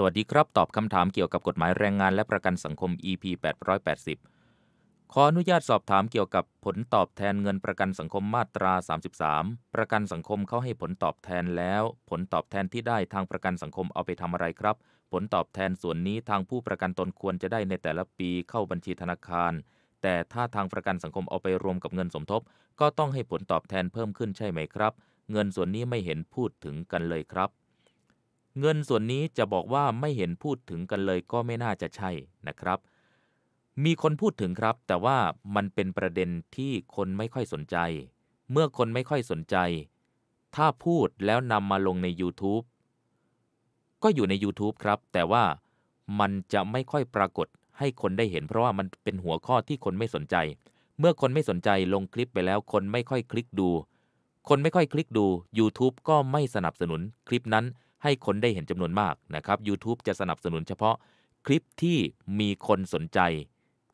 สวัสดีครับ ตอบคำถามเกี่ยวกับกฎหมายแรงงานและประกันสังคม EP 880ขออนุญาตสอบถามเกี่ยวกับผลตอบแทนเงินประกันสังคมมาตรา 33 ประกันสังคมเขาให้ผลตอบแทนแล้ว ผลตอบแทนที่ได้ทางประกันสังคมเอาไปทำอะไรครับ ผลตอบแทนส่วนนี้ทางผู้ประกันตนควรจะได้ในแต่ละปีเข้าบัญชีธนาคาร แต่ถ้าทางประกันสังคมเอาไปรวมกับเงินสมทบ ก็ต้องให้ผลตอบแทนเพิ่มขึ้นใช่ไหมครับ เงินส่วนนี้ไม่เห็นพูดถึงกันเลยครับเงินส่วนนี้จะบอกว่าไม่เห็นพูดถึงกันเลย ก็ไม่น่าจะใช่นะครับ มีคนพูดถึงครับ แต่ว่ามันเป็นประเด็นที่คนไม่ค่อยสนใจ เมื่อคนไม่ค่อยสนใจ ถ้าพูดแล้วนำมาลงใน YouTube ก็อยู่ใน YouTube ครับแต่ว่ามันจะไม่ค่อยปรากฏให้คนได้เห็น เพราะว่ามันเป็นหัวข้อที่คนไม่สนใจ เมื่อคนไม่สนใจลงคลิปไปแล้วคนไม่ค่อยคลิกดู คนไม่ค่อยคลิกดู YouTube ก็ไม่สนับสนุนคลิปนั้นให้คนได้เห็นจำนวนมากนะครับ YouTube จะสนับสนุนเฉพาะคลิปที่มีคนสนใจ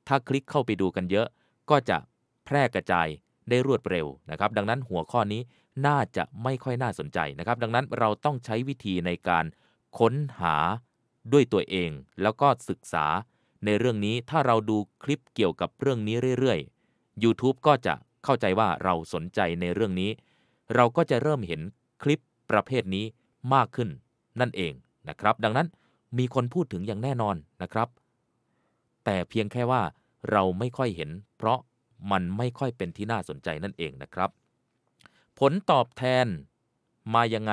ถ้าคลิกเข้าไปดูกันเยอะ ก็จะแพร่กระจายได้รวดเร็วนะครับ ดังนั้นหัวข้อนี้น่าจะไม่ค่อยน่าสนใจนะครับ ดังนั้นเราต้องใช้วิธีในการค้นหาด้วยตัวเอง แล้วก็ศึกษา ในเรื่องนี้ถ้าเราดูคลิปเกี่ยวกับเรื่องนี้เรื่อยๆ YouTube ก็จะเข้าใจว่าเราสนใจในเรื่องนี้ เราก็จะเริ่มเห็นคลิปประเภทนี้มากขึ้นนั่นเองนะครับ ดังนั้นมีคนพูดถึงอย่างแน่นอนนะครับ แต่เพียงแค่ว่าเราไม่ค่อยเห็น เพราะมันไม่ค่อยเป็นที่น่าสนใจนั่นเองนะครับ ผลตอบแทนมายังไง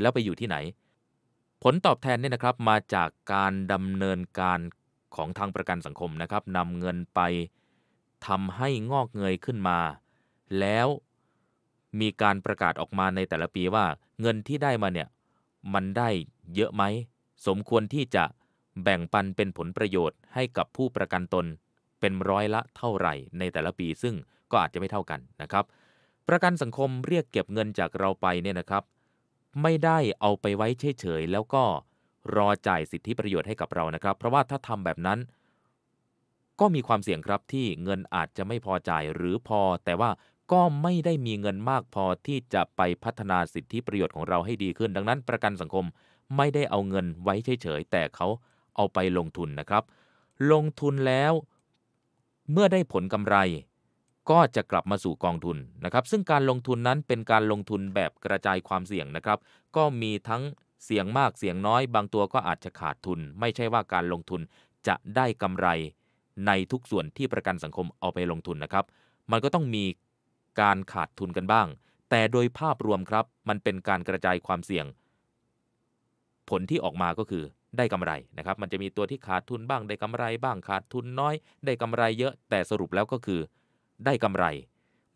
แล้วไปอยู่ที่ไหน ผลตอบแทนเนี่ยนะครับมาจากการดำเนินการของทางประกันสังคมนะครับนำเงินไปทำให้งอกเงยขึ้นมา แล้วมีการประกาศออกมาในแต่ละปีว่าเงินที่ได้มาเนี่ยมันได้เยอะไหม สมควรที่จะแบ่งปันเป็นผลประโยชน์ให้กับผู้ประกันตนเป็นร้อยละเท่าไหร่ในแต่ละปีซึ่งก็อาจจะไม่เท่ากันนะครับ ประกันสังคมเรียกเก็บเงินจากเราไปเนี่ยนะครับ ไม่ได้เอาไปไว้เฉยๆแล้วก็รอจ่ายสิทธิประโยชน์ให้กับเรานะครับ เพราะว่าถ้าทำแบบนั้น ก็มีความเสี่ยงครับที่เงินอาจจะไม่พอจ่ายหรือพอแต่ว่าก็ไม่ได้มีเงินมากพอที่จะไปพัฒนาสิทธิประโยชน์ของเราให้ดีขึ้น ดังนั้น ประกันสังคมไม่ได้เอาเงินไว้เฉยๆแต่เขาเอาไปลงทุนนะครับ ลงทุนแล้วเมื่อได้ผลกำไร ก็จะกลับมาสู่กองทุนนะครับ ซึ่งการลงทุนนั้นเป็นการลงทุนแบบกระจายความเสี่ยงนะครับ ก็มีทั้งเสี่ยงมากเสี่ยงน้อย บางตัวก็อาจจะขาดทุน ไม่ใช่ว่าการลงทุนจะได้กำไร ในทุกส่วนที่ประกันสังคมเอาไปลงทุนนะครับ มันก็ต้องมีการขาดทุนกันบ้าง แต่โดยภาพรวมครับ มันเป็นการกระจายความเสี่ยง ผลที่ออกมาก็คือได้กำไรนะครับ มันจะมีตัวที่ขาดทุนบ้างได้กำไรบ้างขาดทุนน้อยได้กำไรเยอะ แต่สรุปแล้วก็คือ ได้กำไร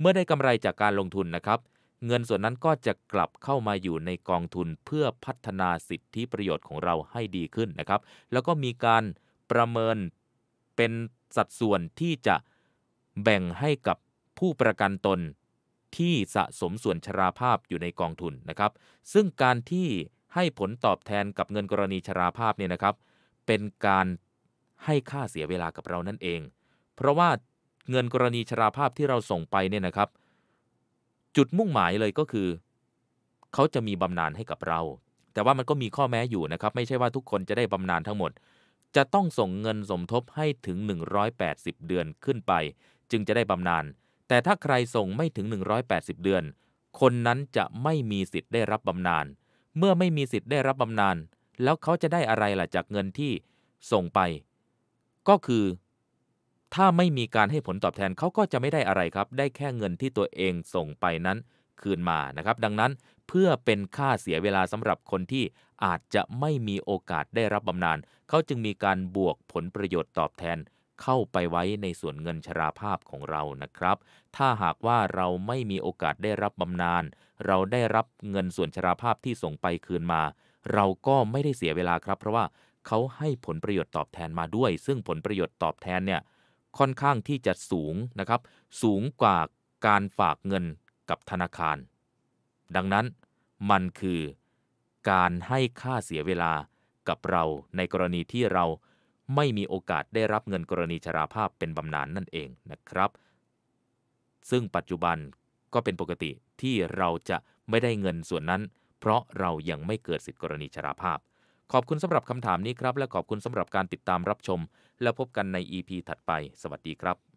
เมื่อได้กำไรจากการลงทุนนะครับ เงินส่วนนั้นก็จะกลับเข้ามาอยู่ในกองทุนเพื่อพัฒนาสิทธิประโยชน์ของเราให้ดีขึ้นนะครับ แล้วก็มีการประเมินเป็นสัดส่วนที่จะแบ่งให้กับผู้ประกันตนที่สะสมส่วนชราภาพอยู่ในกองทุนนะครับ ซึ่งการที่ให้ผลตอบแทนกับเงินกรณีชราภาพเนี่ยนะครับ เป็นการให้ค่าเสียเวลากับเรานั่นเอง เพราะว่าเงินกรณีชราภาพที่เราส่งไปเนี่ยนะครับ จุดมุ่งหมายเลยก็คือ เขาจะมีบำนาญให้กับเรา แต่ว่ามันก็มีข้อแม้อยู่นะครับ ไม่ใช่ว่าทุกคนจะได้บำนาญทั้งหมด จะต้องส่งเงินสมทบให้ถึง 180 เดือนขึ้นไป จึงจะได้บำนาญแต่ถ้าใครส่งไม่ถึง 180 เดือน คนนั้นจะไม่มีสิทธิ์ได้รับบำนาญ เมื่อไม่มีสิทธิ์ได้รับบำนาญแล้วเขาจะได้อะไรล่ะจากเงินที่ส่งไป ก็คือ ถ้าไม่มีการให้ผลตอบแทนเขาก็จะไม่ได้อะไรครับ ได้แค่เงินที่ตัวเองส่งไปนั้นคืนมานะครับ ดังนั้นเพื่อเป็นค่าเสียเวลาสำหรับคนที่อาจจะไม่มีโอกาสได้รับบำนาญ เขาจึงมีการบวกผลประโยชน์ตอบแทนเข้าไปไว้ในส่วนเงินชราภาพของเรานะครับ ถ้าหากว่าเราไม่มีโอกาสได้รับบำนาญ เราได้รับเงินส่วนชราภาพที่ส่งไปคืนมา เราก็ไม่ได้เสียเวลาครับ เพราะว่าเขาให้ผลประโยชน์ตอบแทนมาด้วย ซึ่งผลประโยชน์ตอบแทนเนี่ย ค่อนข้างที่จะสูงนะครับ สูงกว่าการฝากเงินกับธนาคาร ดังนั้น มันคือการให้ค่าเสียเวลากับเราในกรณีที่เราไม่มีโอกาสได้รับเงินกรณีชราภาพเป็นบำนาญนนั่นเองนะครับ ซึ่งปัจจุบันก็เป็นปกติที่เราจะไม่ได้เงินส่วนนั้น เพราะเรายังไม่เกิดสิทธิกรณีชราภาพ ขอบคุณสำหรับคำถามนี้ครับ และขอบคุณสำหรับการติดตามรับชม และพบกันใน EP ถัดไปสวัสดีครับ